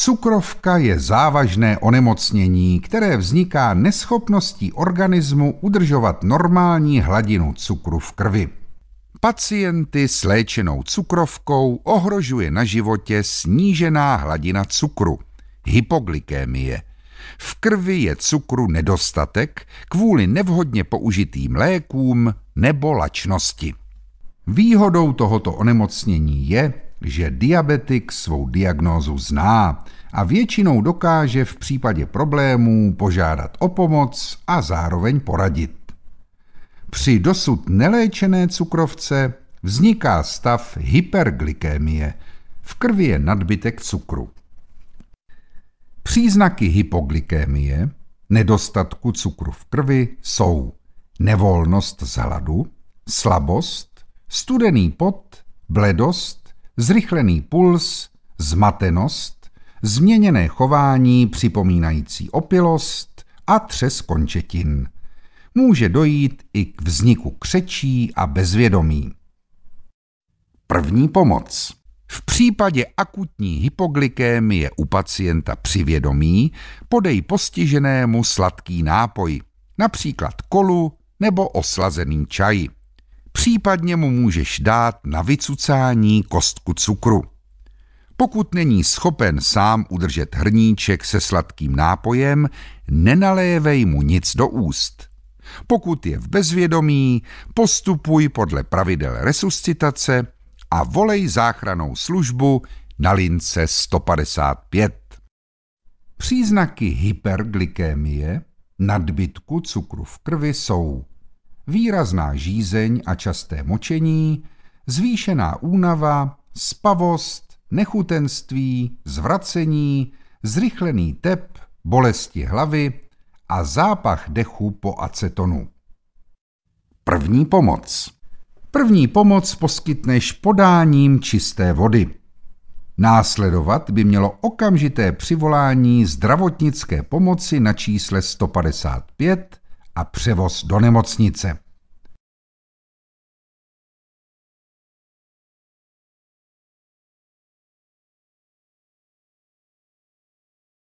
Cukrovka je závažné onemocnění, které vzniká neschopností organismu udržovat normální hladinu cukru v krvi. Pacienty s léčenou cukrovkou ohrožuje na životě snížená hladina cukru, hypoglykémie. V krvi je cukru nedostatek kvůli nevhodně použitým lékům nebo lačnosti. Výhodou tohoto onemocnění je, že diabetik svou diagnózu zná a většinou dokáže v případě problémů požádat o pomoc a zároveň poradit. Při dosud neléčené cukrovce vzniká stav hyperglykémie. V krvi je nadbytek cukru. Příznaky hypoglykémie, nedostatku cukru v krvi, jsou nevolnost z hladu, slabost, studený pot, bledost, zrychlený puls, zmatenost, změněné chování připomínající opilost a třes končetin. Může dojít i k vzniku křečí a bezvědomí. První pomoc. V případě akutní hypoglykémie u pacienta při vědomí podej postiženému sladký nápoj, například kolu nebo oslazený čaj. Případně mu můžeš dát na vycucání kostku cukru. Pokud není schopen sám udržet hrníček se sladkým nápojem, nenalévej mu nic do úst. Pokud je v bezvědomí, postupuj podle pravidel resuscitace a volej záchranou službu na lince 155. Příznaky hyperglykémie, nadbytku cukru v krvi jsou výrazná žízeň a časté močení, zvýšená únava, spavost, nechutenství, zvracení, zrychlený tep, bolesti hlavy a zápach dechu po acetonu. První pomoc První pomoc poskytneš podáním čisté vody. Následovat by mělo okamžité přivolání zdravotnické pomoci na čísle 155 a převoz do nemocnice.